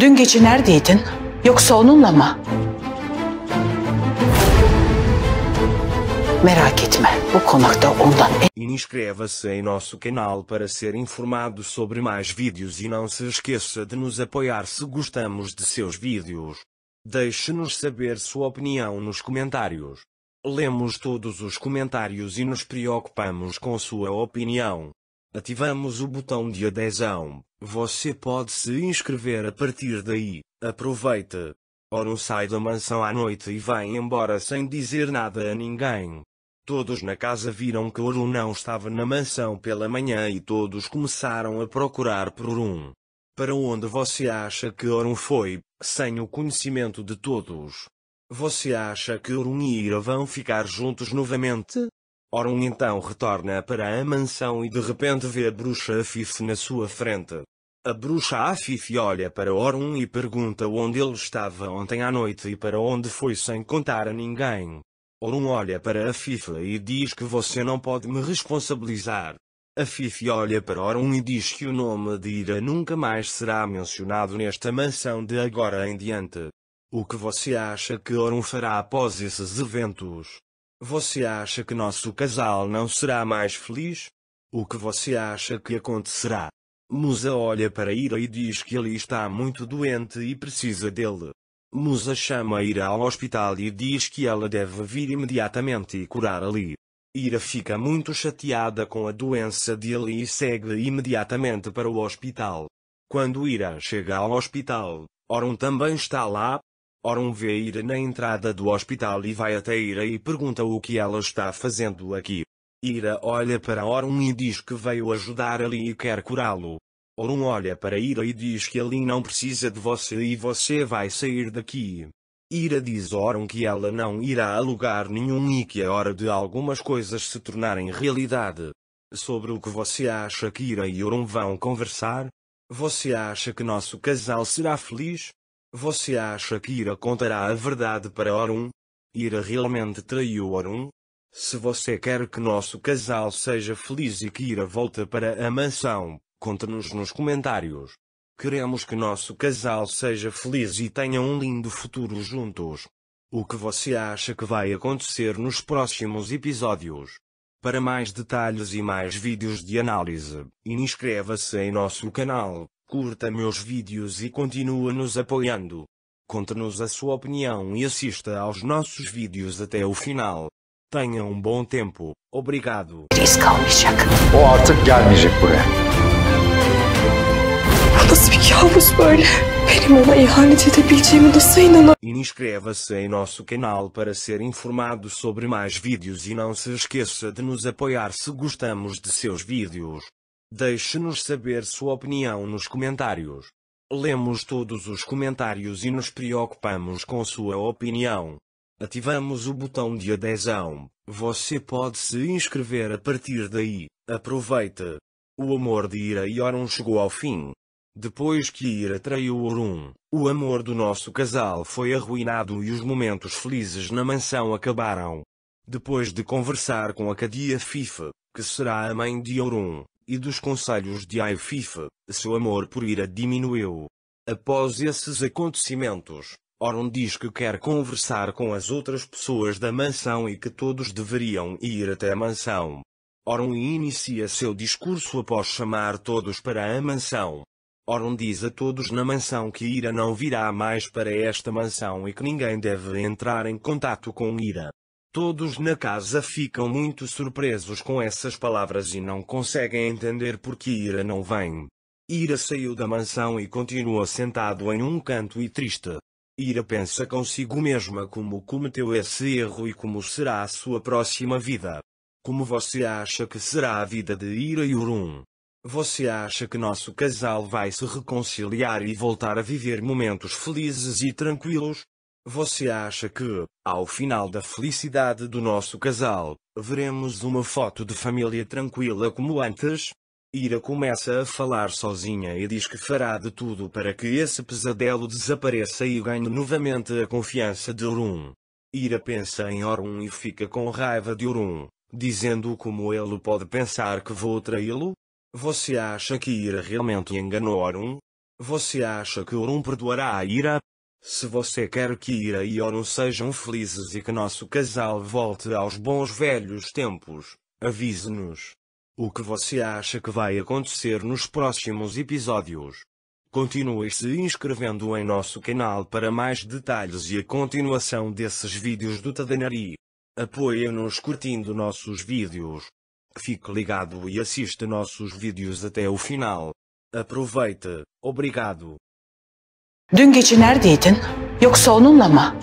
Dün gece neredeydin? Yoksa onunla mı? Merak etme, bu konakta ondan Inscreva-se em nosso canal para ser informado sobre mais vídeos e não se esqueça de nos apoiar se gostamos de seus vídeos. Deixe-nos saber sua opinião nos comentários. Lemos todos os comentários e nos preocupamos com sua opinião. Ativamos o botão de adesão. Você pode se inscrever a partir daí. Aproveite. Ou não sai da mansão à noite e vai embora sem dizer nada a ninguém. Todos na casa viram que Oro não estava na mansão pela manhã e todos começaram a procurar por Orun. Para onde você acha que Orun foi, sem o conhecimento de todos? Você acha que Orun e Ira vão ficar juntos novamente? Oron então retorna para a mansão e de repente vê a bruxa Afif na sua frente. A bruxa Afif olha para Oron e pergunta onde ele estava ontem à noite e para onde foi sem contar a ninguém. Orum olha para Afif e diz que você não pode me responsabilizar. Afif olha para Orum e diz que o nome de Ira nunca mais será mencionado nesta mansão de agora em diante. O que você acha que Orum fará após esses eventos? Você acha que nosso casal não será mais feliz? O que você acha que acontecerá? Musa olha para Ira e diz que ele está muito doente e precisa dele. Musa chama Ira ao hospital e diz que ela deve vir imediatamente e curar ali. Ira fica muito chateada com a doença dele e segue imediatamente para o hospital. Quando Ira chega ao hospital, Orun também está lá, Orum vê Ira na entrada do hospital e vai até Ira e pergunta o que ela está fazendo aqui. Ira olha para Orum e diz que veio ajudar Ali e quer curá-lo. Orum olha para Ira e diz que Ali não precisa de você e você vai sair daqui. Ira diz a Orum que ela não irá a lugar nenhum e que é hora de algumas coisas se tornarem realidade. Sobre o que você acha que Ira e Orum vão conversar? Você acha que nosso casal será feliz? Você acha que Ira contará a verdade para Orun? Ira realmente traiu Orun? Se você quer que nosso casal seja feliz e que Ira volte para a mansão, conte-nos nos comentários. Queremos que nosso casal seja feliz e tenha um lindo futuro juntos. O que você acha que vai acontecer nos próximos episódios? Para mais detalhes e mais vídeos de análise, inscreva-se em nosso canal. Curta meus vídeos e continua nos apoiando. Conte-nos a sua opinião e assista aos nossos vídeos até o final. Tenha um bom tempo. Obrigado. Inscreva-se em nosso canal para ser informado sobre mais vídeos e não se esqueça de nos apoiar se gostamos de seus vídeos. Deixe-nos saber sua opinião nos comentários. Lemos todos os comentários e nos preocupamos com sua opinião. Ativamos o botão de adesão. Você pode se inscrever a partir daí. Aproveite. O amor de Ira e Orun chegou ao fim. Depois que Ira traiu Orun, o amor do nosso casal foi arruinado e os momentos felizes na mansão acabaram. Depois de conversar com a Cadia Fifa, que será a mãe de Orun, e dos conselhos de Aififa, seu amor por Ira diminuiu. Após esses acontecimentos, Oron diz que quer conversar com as outras pessoas da mansão e que todos deveriam ir até a mansão. Oron inicia seu discurso após chamar todos para a mansão. Oron diz a todos na mansão que Ira não virá mais para esta mansão e que ninguém deve entrar em contato com Ira. Todos na casa ficam muito surpresos com essas palavras e não conseguem entender por que Ira não vem. Ira saiu da mansão e continua sentado em um canto e triste. Ira pensa consigo mesma como cometeu esse erro e como será a sua próxima vida. Como você acha que será a vida de Ira e Urum? Você acha que nosso casal vai se reconciliar e voltar a viver momentos felizes e tranquilos? Você acha que, ao final da felicidade do nosso casal, veremos uma foto de família tranquila como antes? Ira começa a falar sozinha e diz que fará de tudo para que esse pesadelo desapareça e ganhe novamente a confiança de Orun. Ira pensa em Orun e fica com raiva de Orun, dizendo como ele pode pensar que vou traí-lo? Você acha que Ira realmente enganou Orun? Você acha que Orun perdoará a Ira? Se você quer que Ira e Oro sejam felizes e que nosso casal volte aos bons velhos tempos, avise-nos. O que você acha que vai acontecer nos próximos episódios? Continue se inscrevendo em nosso canal para mais detalhes e a continuação desses vídeos do Tadanari. Apoie-nos curtindo nossos vídeos. Fique ligado e assista nossos vídeos até o final. Aproveite. Obrigado. Dün gece neredeydin? Yoksa onunla mı?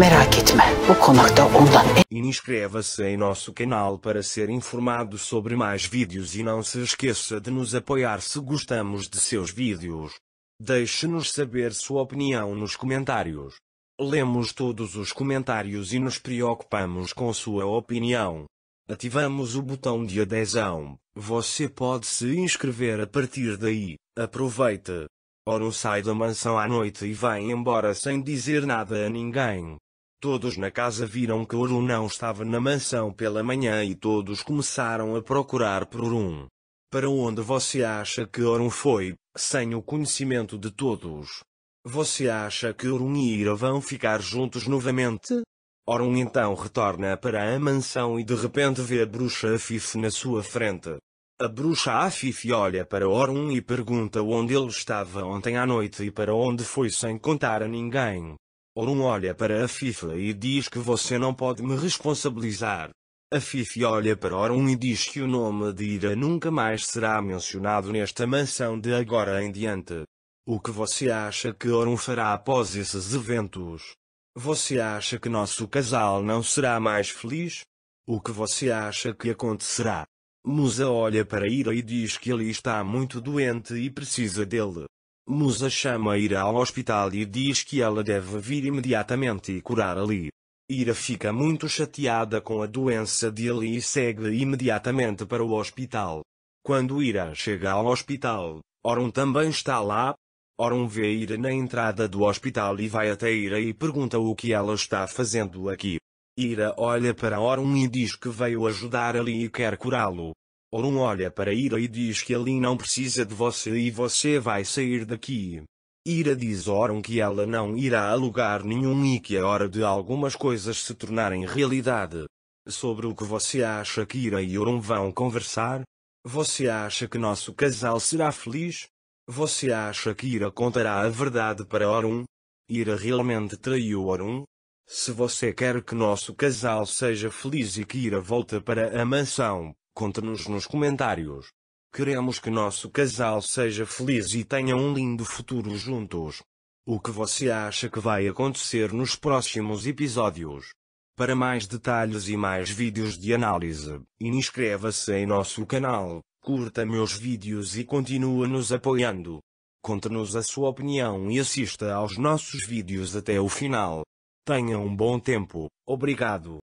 Merak etme, konakta ondan Inscreva-se em nosso canal para ser informado sobre mais vídeos e não se esqueça de nos apoiar se gostamos de seus vídeos. Deixe-nos saber sua opinião nos comentários. Lemos todos os comentários e nos preocupamos com sua opinião. Ativamos o botão de adesão. Você pode se inscrever a partir daí. Aproveita. Ou não sai da mansão à noite e vai embora sem dizer nada a ninguém. Todos na casa viram que Orum não estava na mansão pela manhã e todos começaram a procurar por Orun. Para onde você acha que Orun foi, sem o conhecimento de todos? Você acha que Orun e Ira vão ficar juntos novamente? Orun então retorna para a mansão e de repente vê a bruxa Afif na sua frente. A bruxa Afif olha para Orun e pergunta onde ele estava ontem à noite e para onde foi sem contar a ninguém. Orun olha para Afif e diz que você não pode me responsabilizar. Afif olha para Orun e diz que o nome de Ira nunca mais será mencionado nesta mansão de agora em diante. O que você acha que Orun fará após esses eventos? Você acha que nosso casal não será mais feliz? O que você acha que acontecerá? Musa olha para Ira e diz que ele está muito doente e precisa dele. Musa chama Ira ao hospital e diz que ela deve vir imediatamente e curar ali. Ira fica muito chateada com a doença dele e segue imediatamente para o hospital. Quando Ira chega ao hospital, Orun também está lá, Orum vê Ira na entrada do hospital e vai até Ira e pergunta o que ela está fazendo aqui. Ira olha para Orum e diz que veio ajudar Ali e quer curá-lo. Orum olha para Ira e diz que Ali não precisa de você e você vai sair daqui. Ira diz a Orum que ela não irá a lugar nenhum e que é hora de algumas coisas se tornarem realidade. Sobre o que você acha que Ira e Orum vão conversar? Você acha que nosso casal será feliz? Você acha que Ira contará a verdade para Orun? Ira realmente traiu Orun? Se você quer que nosso casal seja feliz e que Ira volte para a mansão, conte-nos nos comentários. Queremos que nosso casal seja feliz e tenha um lindo futuro juntos. O que você acha que vai acontecer nos próximos episódios? Para mais detalhes e mais vídeos de análise, inscreva-se em nosso canal curta meus vídeos e continua nos apoiando. Conte-nos a sua opinião e assista aos nossos vídeos até o final. Tenha um bom tempo, obrigado.